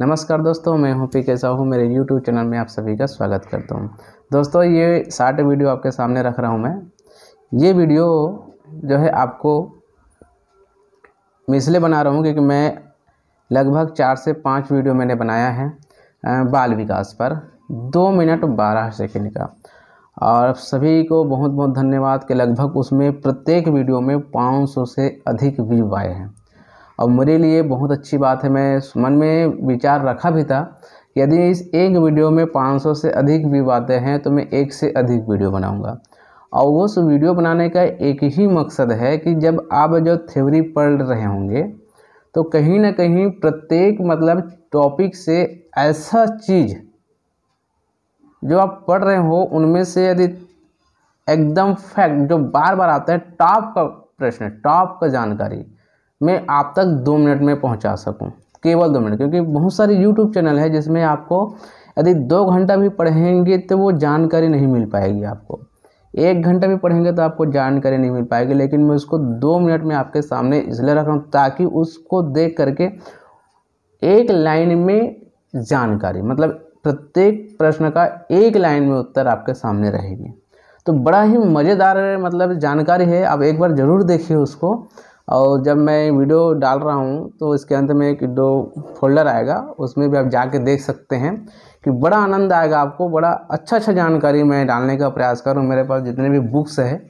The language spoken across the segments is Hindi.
नमस्कार दोस्तों मैं हूं पी के साहू मेरे YouTube चैनल में आप सभी का स्वागत करता हूं दोस्तों ये शार्ट वीडियो आपके सामने रख रहा हूं मैं ये वीडियो जो है आपको मैं इसलिए बना रहा हूं क्योंकि मैं लगभग चार से पाँच वीडियो मैंने बनाया है बाल विकास पर दो मिनट बारह सेकेंड का और सभी को बहुत बहुत धन्यवाद कि लगभग उसमें प्रत्येक वीडियो में 500 से अधिक व्यू आए हैं और मेरे लिए बहुत अच्छी बात है मैं मन में विचार रखा भी था यदि इस एक वीडियो में 500 से अधिक भी बातें हैं तो मैं एक से अधिक वीडियो बनाऊंगा और वो उस वीडियो बनाने का एक ही मकसद है कि जब आप जो थ्योरी पढ़ रहे होंगे तो कहीं ना कहीं प्रत्येक मतलब टॉपिक से ऐसा चीज़ जो आप पढ़ रहे हो उनमें से यदि एकदम फैक्ट जो बार बार आता है टॉप का प्रश्न टॉप का जानकारी मैं आप तक दो मिनट में पहुंचा सकूं केवल दो मिनट क्योंकि बहुत सारे यूट्यूब चैनल है जिसमें आपको यदि दो घंटा भी पढ़ेंगे तो वो जानकारी नहीं मिल पाएगी आपको एक घंटा भी पढ़ेंगे तो आपको जानकारी नहीं मिल पाएगी लेकिन मैं उसको दो मिनट में आपके सामने इसलिए रख रहा हूँ ताकि उसको देख करके एक लाइन में जानकारी मतलब प्रत्येक प्रश्न का एक लाइन में उत्तर आपके सामने रहेगी तो बड़ा ही मज़ेदार मतलब जानकारी है आप एक बार ज़रूर देखिए उसको और जब मैं वीडियो डाल रहा हूँ तो इसके अंत में एक दो फोल्डर आएगा उसमें भी आप जाके देख सकते हैं कि बड़ा आनंद आएगा आपको बड़ा अच्छा अच्छा जानकारी मैं डालने का प्रयास करूँ मेरे पास जितने भी बुक्स है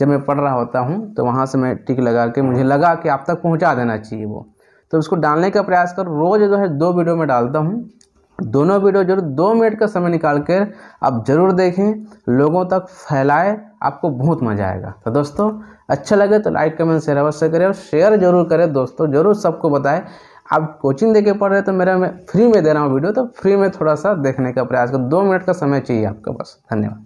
जब मैं पढ़ रहा होता हूँ तो वहाँ से मैं टिक लगा के मुझे लगा कि आप तक पहुँचा देना चाहिए वो तो उसको डालने का प्रयास कर रोज़ जो है दो वीडियो में डालता हूँ दोनों वीडियो जरूर दो मिनट का समय निकाल कर आप ज़रूर देखें लोगों तक फैलाएं आपको बहुत मज़ा आएगा तो दोस्तों अच्छा लगे तो लाइक कमेंट शेयर अवश्य करें और शेयर जरूर करें दोस्तों ज़रूर सबको बताएं आप कोचिंग देके पढ़ रहे हैं तो मेरा मैं फ्री में दे रहा हूँ वीडियो तो फ्री में थोड़ा सा देखने का प्रयास कर दो मिनट का समय चाहिए आपके पास धन्यवाद